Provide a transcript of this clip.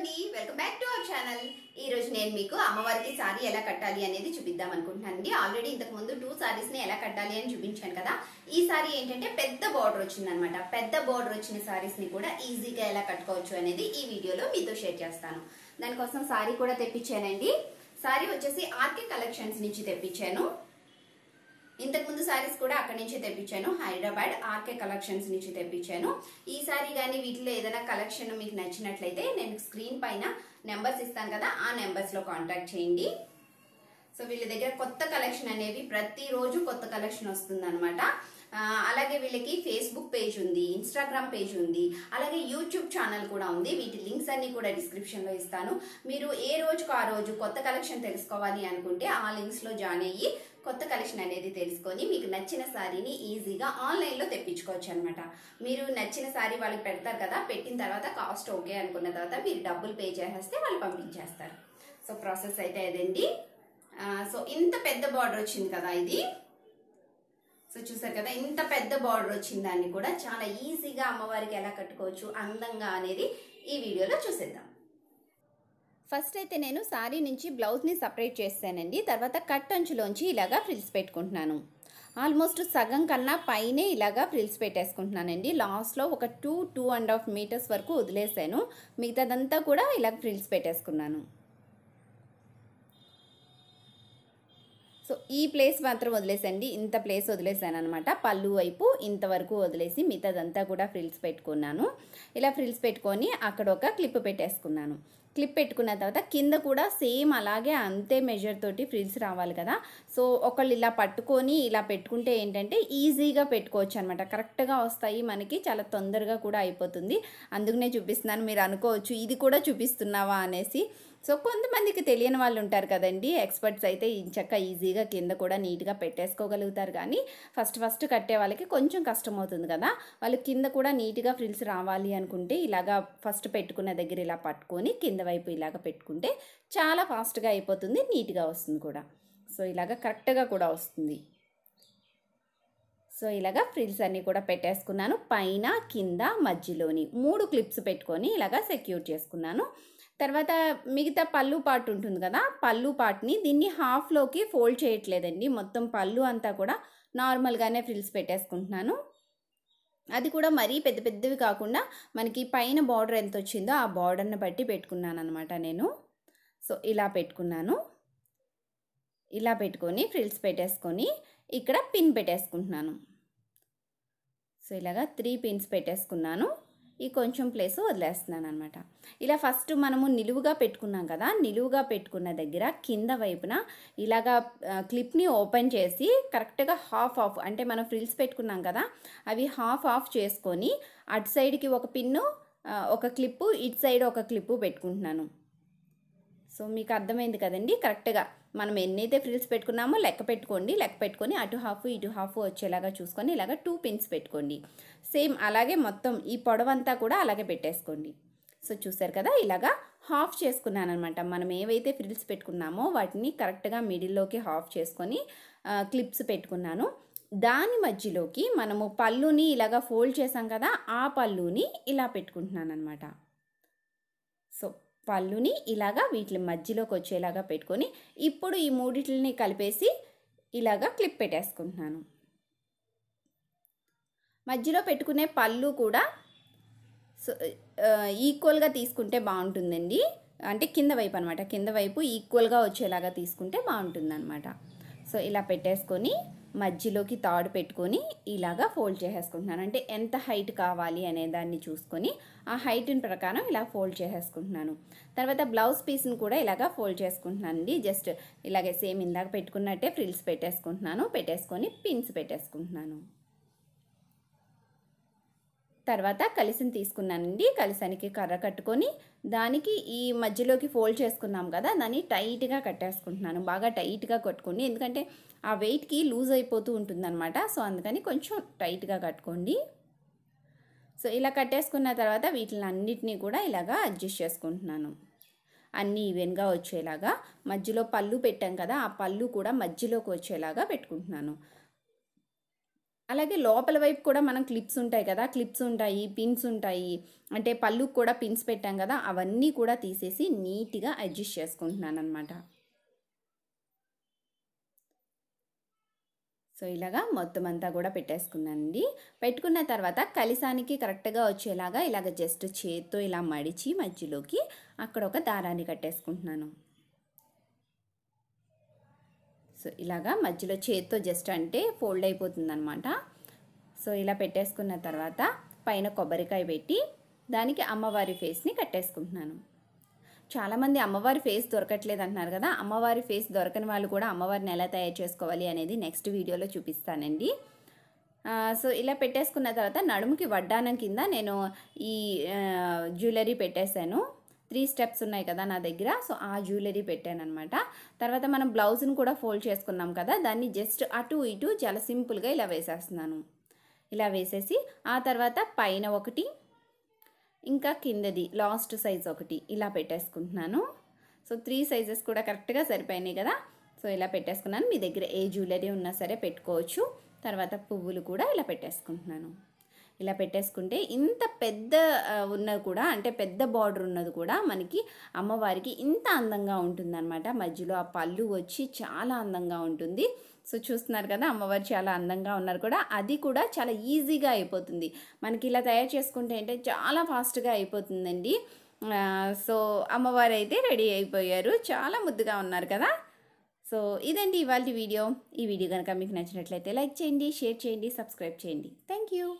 అండి welcome back to our channel ఈ రోజు నేను మీకు అమ్మవారికి సారీ ఎలా కట్టాలి అనేది చూపిద్దాం అనుకుంటున్నాను అండి ఆల్రెడీ ఇంతకు ముందు టూ సారీస్ ని ఎలా కట్టాలి అని చూపించాను కదా ఈ సారీ ఏంటంటే పెద్ద బార్డర్ అనమాట పెద్ద బార్డర్ వచ్చిన సారీస్ ని కూడా ఈజీగా ఎలా కట్టుకోవచ్చు అనేది ఈ వీడియోలో మీతో షేర్ చేస్తాను దానికోసం సారీ కూడా తెప్పించానండి సారీ వచ్చేసి ఆర్కే కలెక్షన్స్ నుంచి తెప్పించాను ఇంతకుముందు సారీస్ కూడా అక్కడి నుంచి తెప్పించాను హైదరాబాద్ ఆర్కే కలెక్షన్స్ నుంచి తెప్పించాను ఈ సారీ కానీ వీటిలో ఏదైనా కలెక్షన్ మీకు నచ్చినట్లయితే నేను స్క్రీన్ పైన నెంబర్స్ ఇస్తాను కదా ఆ నెంబర్స్లో కాంటాక్ట్ చేయండి సో వీళ్ళ దగ్గర కొత్త కలెక్షన్ అనేవి ప్రతిరోజు కొత్త కలెక్షన్ వస్తుంది అలాగే వీళ్ళకి ఫేస్బుక్ పేజ్ ఉంది ఇన్స్టాగ్రామ్ పేజ్ ఉంది అలాగే యూట్యూబ్ ఛానల్ కూడా ఉంది వీటి లింక్స్ అన్ని కూడా డిస్క్రిప్షన్లో ఇస్తాను మీరు ఏ రోజుకు ఆ రోజు కొత్త కలెక్షన్ తెలుసుకోవాలి అనుకుంటే ఆ లింక్స్లో జాయిన్ అయ్యి కొత్త కలెక్షన్ అనేది తెలుసుకొని మీకు నచ్చిన శారీని ఈజీగా ఆన్లైన్లో తెప్పించుకోవచ్చు అనమాట మీరు నచ్చిన శారీ వాళ్ళకి పెడతారు కదా పెట్టిన తర్వాత కాస్ట్ ఓకే అనుకున్న తర్వాత మీరు డబ్బులు పే చేసేస్తే వాళ్ళు పంపించేస్తారు సో ప్రాసెస్ అయితే అదండి సో ఇంత పెద్ద బార్డర్ వచ్చింది కదా ఇది సో చూసారు కదా ఇంత పెద్ద బార్డర్ వచ్చిన దాన్ని కూడా చాలా ఈజీగా అమ్మవారికి ఎలా కట్టుకోవచ్చు అందంగా అనేది ఈ వీడియోలో చూసేద్దాం ఫస్ట్ అయితే నేను శారీ నుంచి బ్లౌజ్ని సపరేట్ చేస్తానండి తర్వాత కట్ అంచులోంచి ఇలాగా ఫ్రిల్స్ పెట్టుకుంటున్నాను ఆల్మోస్ట్ సగం కన్నా పైనే ఇలాగా ఫ్రిల్స్ పెట్టేసుకుంటున్నానండి లాస్ట్లో ఒక two two and half metres వరకు వదిలేసాను మిగతాదంతా కూడా ఇలా ఫ్రిల్స్ పెట్టేసుకున్నాను సో ఈ ప్లేస్ మాత్రం వదిలేసండి ఇంత ప్లేస్ వదిలేసాను అనమాట పళ్ళు వైపు ఇంతవరకు వదిలేసి మిగతాదంతా కూడా ఫ్రిల్స్ పెట్టుకున్నాను ఇలా ఫ్రిల్స్ పెట్టుకొని అక్కడ ఒక క్లిప్ పెట్టేసుకున్నాను క్లిప్ పెట్టుకున్న తర్వాత కింద కూడా సేమ్ అలాగే అంతే మెజర్ తోటి ఫ్రిల్స్ రావాలి కదా సో ఒకళ్ళు ఇలా పట్టుకొని ఇలా పెట్టుకుంటే ఏంటంటే ఈజీగా పెట్టుకోవచ్చు అనమాట కరెక్ట్గా వస్తాయి మనకి చాలా తొందరగా కూడా అయిపోతుంది అందుకనే చూపిస్తున్నాను మీరు అనుకోవచ్చు ఇది కూడా చూపిస్తున్నావా అనేసి సో కొంతమందికి తెలియని వాళ్ళు ఉంటారు కదండి ఎక్స్పర్ట్స్ అయితే ఇంచక్క ఈజీగా కింద కూడా నీట్గా పెట్టేసుకోగలుగుతారు కానీ ఫస్ట్ ఫస్ట్ కట్టే వాళ్ళకి కొంచెం కష్టం అవుతుంది కదా వాళ్ళు కింద కూడా నీట్గా ఫ్రిల్స్ రావాలి అనుకుంటే ఇలాగా ఫస్ట్ పెట్టుకున్న దగ్గర ఇలా పట్టుకొని కింద వైపు ఇలాగ పెట్టుకుంటే చాలా ఫాస్ట్గా అయిపోతుంది నీట్గా వస్తుంది కూడా సో ఇలాగ కరెక్ట్గా కూడా వస్తుంది సో ఇలాగ ఫ్రిల్స్ అన్నీ కూడా పెట్టేసుకున్నాను పైన కింద మధ్యలోని మూడు క్లిప్స్ పెట్టుకొని ఇలాగ సెక్యూర్ చేసుకున్నాను తర్వాత మిగతా పళ్ళు పార్ట్ ఉంటుంది కదా పళ్ళు పార్ట్ని దీన్ని హాఫ్లోకి ఫోల్డ్ చేయట్లేదండి మొత్తం పళ్ళు అంతా కూడా నార్మల్గానే ఫ్రిల్స్ పెట్టేసుకుంటున్నాను అది కూడా మరీ పెద్ద పెద్దవి కాకుండా మనకి పైన బార్డర్ ఎంత వచ్చిందో ఆ బార్డర్ని బట్టి పెట్టుకున్నాను అనమాట నేను సో ఇలా పెట్టుకున్నాను ఇలా పెట్టుకొని ఫ్రిల్స్ పెట్టేసుకొని ఇక్కడ పిన్ పెట్టేసుకుంటున్నాను సో ఇలాగా త్రీ పిన్స్ పెట్టేసుకున్నాను ఈ కొంచెం ప్లేస్ వదిలేస్తున్నాను అనమాట ఇలా ఫస్ట్ మనము నిలువుగా పెట్టుకున్నాం కదా నిలువుగా పెట్టుకున్న దగ్గర కింద వైపున ఇలాగా క్లిప్ని ఓపెన్ చేసి కరెక్ట్గా హాఫ్ ఆఫ్ అంటే మనం ఫ్రిల్స్ పెట్టుకున్నాం కదా అవి హాఫ్ ఆఫ్ చేసుకొని అటు సైడ్కి ఒక పిన్ను ఒక క్లిప్పు ఇటు సైడ్ ఒక క్లిప్పు పెట్టుకుంటున్నాను సో మీకు అర్థమైంది కదండి కరెక్ట్గా మనం ఎన్నైతే ఫ్రిల్స్ పెట్టుకున్నామో లెక్క పెట్టుకోండి లెక్క పెట్టుకొని అటు హాఫ్ ఇటు హాఫ్ వచ్చేలాగా చూసుకొని ఇలాగ టూ పిన్స్ పెట్టుకోండి సేమ్ అలాగే మొత్తం ఈ పొడవంతా కూడా అలాగే పెట్టేసుకోండి సో చూసారు కదా ఇలాగా హాఫ్ చేసుకున్నాను అనమాట మనం ఏవైతే ఫ్రిల్స్ పెట్టుకున్నామో వాటిని కరెక్ట్గా మిడిల్లోకి హాఫ్ చేసుకొని క్లిప్స్ పెట్టుకున్నాను దాని మధ్యలోకి మనము పళ్ళుని ఇలాగా ఫోల్డ్ చేసాం కదా ఆ పళ్ళుని ఇలా పెట్టుకుంటున్నాను అనమాట పళ్ళుని ఇలాగా వీటి మధ్యలోకి వచ్చేలాగా పెట్టుకొని ఇప్పుడు ఈ మూడిటిని కలిపేసి ఇలాగా క్లిప్ పెట్టేసుకుంటున్నాను మధ్యలో పెట్టుకునే పళ్ళు కూడా సో ఈక్వల్గా తీసుకుంటే బాగుంటుందండి అంటే కింద వైపు అనమాట కింద వైపు ఈక్వల్గా వచ్చేలాగా తీసుకుంటే బాగుంటుంది సో ఇలా పెట్టేసుకొని మధ్యలోకి తాడు పెట్టుకొని ఇలాగా ఫోల్డ్ చేసేసుకుంటున్నాను అంటే ఎంత హైట్ కావాలి అనే దాన్ని చూసుకొని ఆ హైట్ని ప్రకారం ఇలా ఫోల్డ్ చేసేసుకుంటున్నాను తర్వాత బ్లౌజ్ పీస్ని కూడా ఇలాగా ఫోల్డ్ చేసుకుంటున్నాను అండి జస్ట్ ఇలాగే సేమ్ ఇందాక పెట్టుకున్నట్టే ఫ్రిల్స్ పెట్టేసుకుంటున్నాను పెట్టేసుకొని పిన్స్ పెట్టేసుకుంటున్నాను తర్వాత కలిసిని తీసుకున్నానండి కలిసానికి కర్ర కట్టుకొని దానికి ఈ మధ్యలోకి ఫోల్డ్ చేసుకున్నాం కదా దాన్ని టైట్గా కట్టేసుకుంటున్నాను బాగా టైట్గా కట్టుకోండి ఎందుకంటే ఆ వెయిట్కి లూజ్ అయిపోతూ ఉంటుందన్నమాట సో అందుకని కొంచెం టైట్గా కట్టుకోండి సో ఇలా కట్టేసుకున్న తర్వాత వీటిని అన్నిటినీ కూడా ఇలాగా అడ్జస్ట్ చేసుకుంటున్నాను అన్నీ ఈవెన్గా వచ్చేలాగా మధ్యలో పళ్ళు పెట్టాం కదా ఆ పళ్ళు కూడా మధ్యలోకి వచ్చేలాగా పెట్టుకుంటున్నాను అలాగే లోపల వైపు కూడా మనం క్లిప్స్ ఉంటాయి కదా క్లిప్స్ ఉంటాయి పిన్స్ ఉంటాయి అంటే పళ్ళు కూడా పిన్స్ పెట్టాం కదా అవన్నీ కూడా తీసేసి నీట్గా అడ్జస్ట్ చేసుకుంటున్నాను అనమాట సో ఇలాగా మొత్తం అంతా కూడా పెట్టేసుకున్నానండి పెట్టుకున్న తర్వాత కలిసానికి కరెక్ట్గా వచ్చేలాగా ఇలాగ జస్ట్ చేత్తో ఇలా మడిచి మధ్యలోకి అక్కడ ఒక దారాన్ని కట్టేసుకుంటున్నాను సో ఇలాగా మధ్యలో చేతితో జస్ట్ అంటే ఫోల్డ్ అయిపోతుంది అనమాట సో ఇలా పెట్టేసుకున్న తర్వాత పైన కొబ్బరికాయ పెట్టి దానికి అమ్మవారి ఫేస్ని కట్టేసుకుంటున్నాను చాలామంది అమ్మవారి ఫేస్ దొరకట్లేదు అంటున్నారు కదా అమ్మవారి ఫేస్ దొరకని వాళ్ళు కూడా అమ్మవారిని ఎలా తయారు చేసుకోవాలి అనేది నెక్స్ట్ వీడియోలో చూపిస్తానండి సో ఇలా పెట్టేసుకున్న తర్వాత నడుముకి వడ్డానం కింద నేను ఈ జ్యువెలరీ పెట్టేశాను త్రీ స్టెప్స్ ఉన్నాయి కదా నా దగ్గర సో ఆ జ్యువెలరీ పెట్టాను అనమాట తర్వాత మనం బ్లౌజ్ని కూడా ఫోల్డ్ చేసుకున్నాం కదా దాన్ని జస్ట్ అటు ఇటు చాలా సింపుల్గా ఇలా వేసేస్తున్నాను ఇలా వేసేసి ఆ తర్వాత పైన ఒకటి ఇంకా కిందది లాస్ట్ సైజ్ ఒకటి ఇలా పెట్టేసుకుంటున్నాను సో త్రీ సైజెస్ కూడా కరెక్ట్గా సరిపోయినాయి కదా సో ఇలా పెట్టేసుకున్నాను మీ దగ్గర ఏ జ్యువెలరీ ఉన్నా సరే పెట్టుకోవచ్చు తర్వాత పువ్వులు కూడా ఇలా పెట్టేసుకుంటున్నాను ఇలా పెట్టేసుకుంటే ఇంత పెద్ద ఉన్నది కూడా అంటే పెద్ద బార్డర్ ఉన్నది కూడా మనకి అమ్మవారికి ఇంత అందంగా ఉంటుందన్నమాట మధ్యలో ఆ పళ్ళు వచ్చి చాలా అందంగా ఉంటుంది సో చూస్తున్నారు కదా అమ్మవారు చాలా అందంగా ఉన్నారు కూడా అది కూడా చాలా ఈజీగా అయిపోతుంది మనకి ఇలా తయారు చేసుకుంటే అంటే చాలా ఫాస్ట్గా అయిపోతుందండి సో అమ్మవారు అయితే రెడీ అయిపోయారు చాలా ముద్దుగా ఉన్నారు కదా సో ఇదండి ఇవాళ వీడియో ఈ వీడియో కనుక మీకు నచ్చినట్లయితే లైక్ చేయండి షేర్ చేయండి సబ్స్క్రైబ్ చేయండి థ్యాంక్ యూ